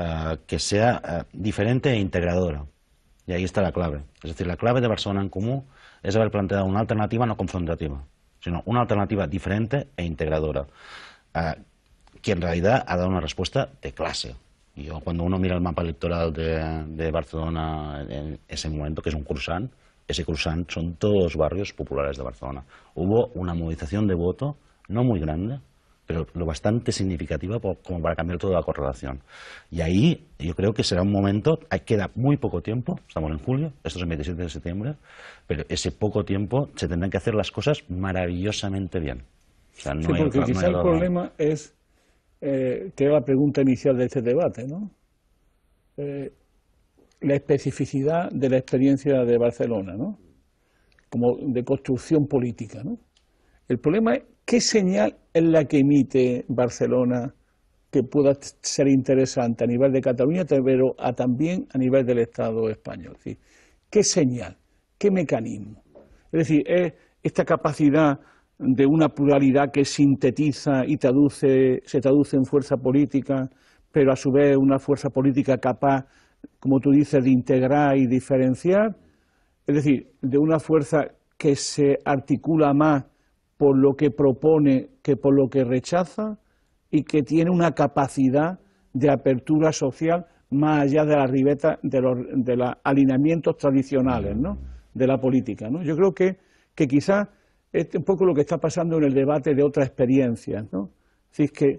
que sea eh, diferente e integradora. Y ahí está la clave. Es decir, la clave de Barcelona en Común es haber planteado una alternativa no confrontativa, sino una alternativa diferente e integradora, eh, que en realidad ha dado una respuesta de clase. yo, cuando uno mira el mapa electoral de, Barcelona en ese momento, que es un cursán ese cursán son todos los barrios populares de Barcelona. Hubo una movilización de voto no muy grande, pero lo bastante significativa como para cambiar toda la correlación. Y ahí yo creo que será un momento, queda muy poco tiempo, estamos en julio, esto es el 27 de septiembre, pero ese poco tiempo se tendrán que hacer las cosas maravillosamente bien. porque el problema es, eh, que era la pregunta inicial de este debate, ¿no? Eh, la especificidad de la experiencia de Barcelona, ¿no? Como de construcción política, ¿no? El problema es ¿Qué señal es la que emite Barcelona que pueda ser interesante a nivel de Cataluña, pero a también a nivel del Estado español? ¿Qué señal? ¿Qué mecanismo? Es decir, es esta capacidad de una pluralidad que sintetiza y traduce, se traduce en fuerza política, pero a su vez una fuerza política capaz, como tú dices, de integrar y diferenciar, es decir, de una fuerza que se articula más por lo que propone que por lo que rechaza y que tiene una capacidad de apertura social más allá de la ribeta de los, alineamientos tradicionales ¿no? de la política. ¿no? Yo creo que, quizás es un poco lo que está pasando en el debate de otras experiencias. ¿no? Es decir, que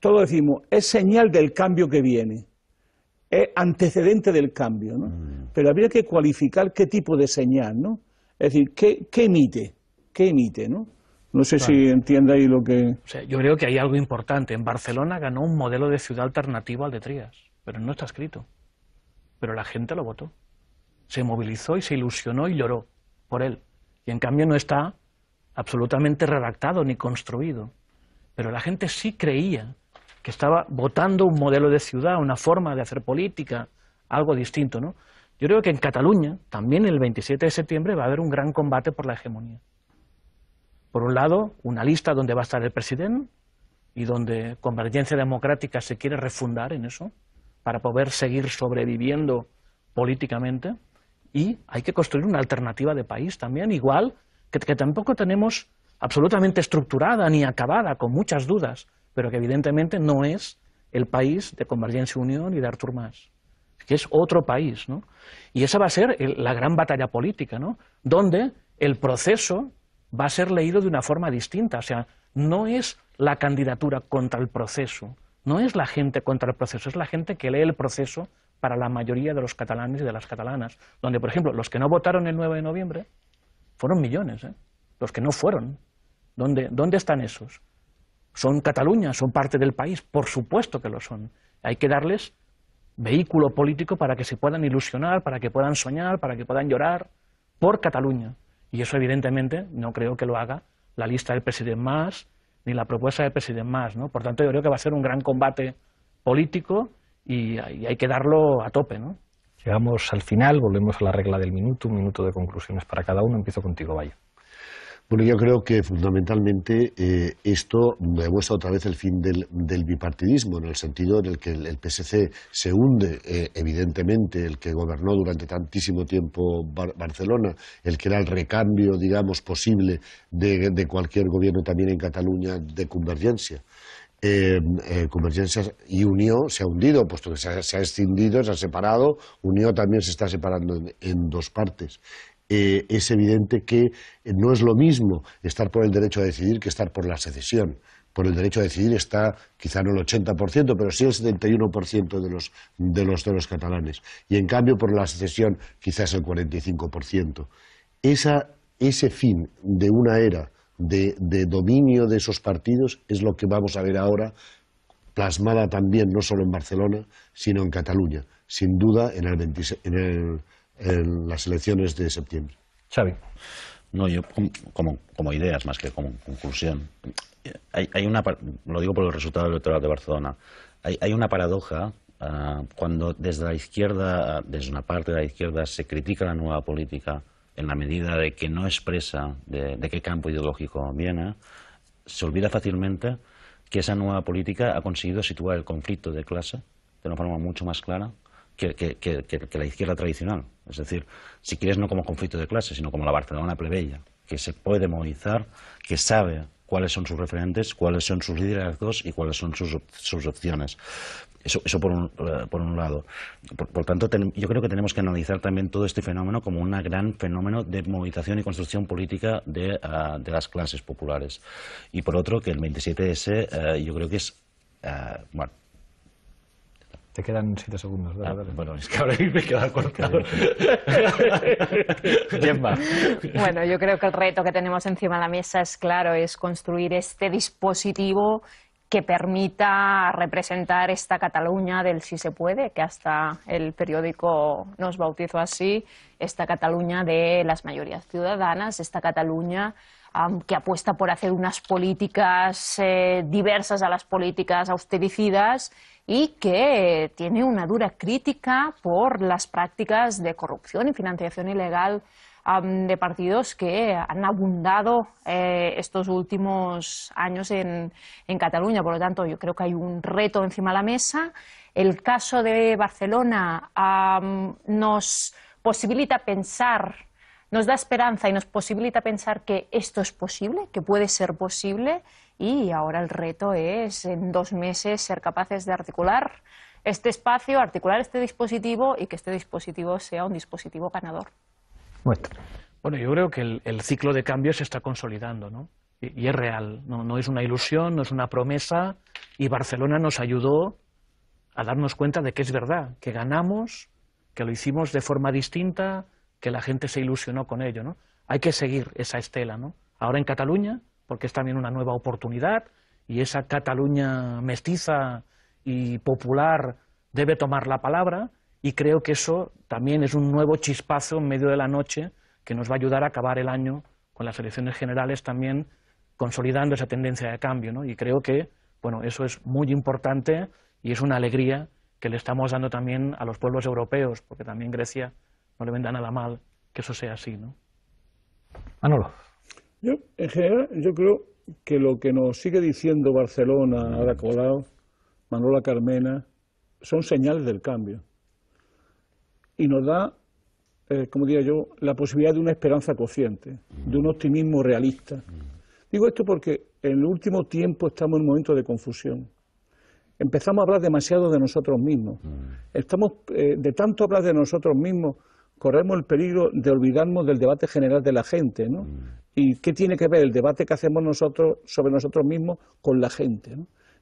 todos decimos, es señal del cambio que viene, es antecedente del cambio, ¿no? Mm. pero habría que cualificar qué tipo de señal, ¿no? es decir, qué, qué emite, qué emite. ¿no? No sé si entiende ahí lo que... yo creo que hay algo importante. En Barcelona ganó un modelo de ciudad alternativo al de Trias, pero no está escrito. Pero la gente lo votó. Se movilizó y se ilusionó y lloró por él. Y en cambio no está absolutamente redactado ni construido. Pero la gente sí creía que estaba votando un modelo de ciudad, una forma de hacer política, algo distinto, ¿no? Yo creo que en Cataluña, también el 27 de septiembre, va a haber un gran combate por la hegemonía por un lado, una lista donde va a estar el presidente y donde Convergencia Democrática se quiere refundar en eso para poder seguir sobreviviendo políticamente y hay que construir una alternativa de país también, igual que, tampoco tenemos absolutamente estructurada ni acabada, con muchas dudas, pero que evidentemente no es el país de Convergencia Unión y de Artur Mas, que es otro país, ¿no? Y esa va a ser la gran batalla política, Donde el proceso va a ser leído de una forma distinta. O sea, no es la candidatura contra el proceso, no es la gente contra el proceso, es la gente que lee el proceso para la mayoría de los catalanes y de las catalanas, donde, por ejemplo, los que no votaron el 9 de noviembre fueron millones, ¿eh? los que no fueron. ¿Dónde, ¿Dónde están esos? ¿Son Cataluña? ¿Son parte del país? Por supuesto que lo son. Hay que darles vehículo político para que se puedan ilusionar, para que puedan soñar, para que puedan llorar por Cataluña. Y eso, evidentemente, no creo que lo haga la lista del presidente más ni la propuesta del presidente más. ¿no? Por tanto, yo creo que va a ser un gran combate político y, hay que darlo a tope. ¿no? Llegamos al final, volvemos a la regla del minuto, un minuto de conclusiones para cada uno. Empiezo contigo, Vaya. Bueno, yo creo que fundamentalmente eh, esto demuestra otra vez el fin del, bipartidismo, en el sentido en el que el, PSC se hunde, eh, evidentemente, el que gobernó durante tantísimo tiempo Barcelona, el que era el recambio, digamos, posible de, cualquier gobierno también en Cataluña de convergencia. Eh, convergencia y Unión se ha hundido, puesto que se ha, extendido, escindido, se ha separado. Unión también se está separando en dos partes. Eh, es evidente que eh, no es lo mismo estar por el derecho a decidir que estar por la secesión. Por el derecho a decidir está quizá no el 80%, pero sí el 71% de los, de los, catalanes. Y en cambio por la secesión quizás el 45%. Esa, ese fin de una era de, dominio de esos partidos es lo que vamos a ver ahora plasmada también no solo en Barcelona, sino en Cataluña, sin duda en el, en el en las elecciones de septiembre. Xavi. No, yo como, ideas más que como conclusión. Hay, hay una, lo digo por el resultado electoral de Barcelona. Hay, hay una paradoja ah, cuando desde la izquierda, desde una parte de la izquierda, se critica la nueva política en la medida de que no expresa de qué campo ideológico viene, se olvida fácilmente que esa nueva política ha conseguido situar el conflicto de clase de una forma mucho más clara que, la izquierda tradicional. Es decir, si quieres no como conflicto de clases sino como la Barcelona plebeya, que se puede movilizar, que sabe cuáles son sus referentes, cuáles son sus liderazgos y cuáles son sus, sus opciones. Eso, eso por, un, eh, por, un, lado. Por, tanto, yo creo que tenemos que analizar también todo este fenómeno como un gran fenómeno de movilización y construcción política de, ah, de las clases populares. Y por otro, que el 27S eh, yo creo que es, eh, bueno, te quedan siete segundos. Ah, bueno, es que ahora me queda cortado. *laughs* bueno, yo creo que el reto que tenemos encima de la mesa es, claro, es construir este dispositivo que permita representar esta Cataluña del si se puede, que hasta el periódico nos bautizó así, esta Cataluña de las mayorías ciudadanas, esta Cataluña que apuesta por hacer unas políticas eh, diversas a las políticas austericidas y que tiene una dura crítica por las prácticas de corrupción y financiación ilegal de partidos que han abundado eh, estos últimos años en, Cataluña. Por lo tanto, yo creo que hay un reto encima de la mesa. El caso de Barcelona nos posibilita pensar nos da esperanza y nos posibilita pensar que esto es posible, que puede ser posible y ahora el reto es en dos meses ser capaces de articular este espacio, articular este dispositivo y que este dispositivo sea un dispositivo ganador. Bueno, yo creo que el, ciclo de cambio se está consolidando, ¿no? Y, es real, ¿no? no es una ilusión, no es una promesa y Barcelona nos ayudó a darnos cuenta de que es verdad, que ganamos, que lo hicimos de forma distinta, que la gente se ilusionó con ello. ¿no? Hay que seguir esa estela. ¿no? Ahora en Cataluña, porque es también una nueva oportunidad y esa Cataluña mestiza y popular debe tomar la palabra y creo que eso también es un nuevo chispazo en medio de la noche que nos va a ayudar a acabar el año con las elecciones generales también consolidando esa tendencia de cambio. Y creo que bueno, eso es muy importante y es una alegría que le estamos dando también a los pueblos europeos, porque también Grecia no le venda nada mal que eso sea así, ¿no? Manolo. Yo, en general, yo creo que lo que nos sigue diciendo Barcelona, Aracolao, Colau, Manola Carmena, son señales del cambio. Y nos da, eh, como diría yo, la posibilidad de una esperanza consciente, de un optimismo realista. Digo esto porque en el último tiempo estamos en un momento de confusión. Empezamos a hablar demasiado de nosotros mismos. Mm. Estamos, eh, de tanto hablar de nosotros mismos, corremos el peligro de olvidarnos del debate general de la gente, ¿no? Mm. ¿Y qué tiene que ver el debate que hacemos nosotros sobre nosotros mismos con la gente?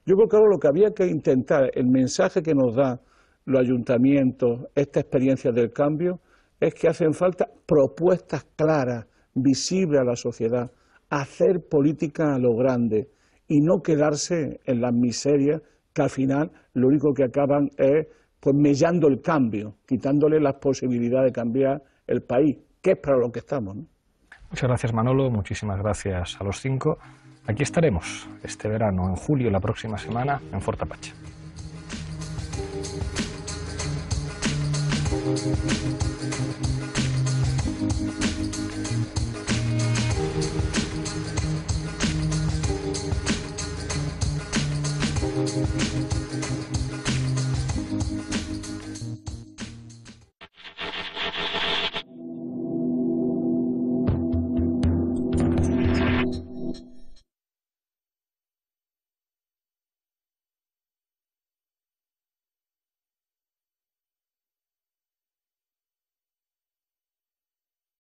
Yo creo que lo que había que intentar, el mensaje que nos da los ayuntamientos, esta experiencia del cambio, es que hacen falta propuestas claras, visibles a la sociedad, hacer política a lo grande y no quedarse en las miserias que al final lo único que acaban es pues mellando el cambio, quitándole las posibilidades de cambiar el país, que es para lo que estamos. Muchas gracias Manolo, muchísimas gracias a los cinco. Aquí estaremos este verano, en julio, la próxima semana, en Fort Apache.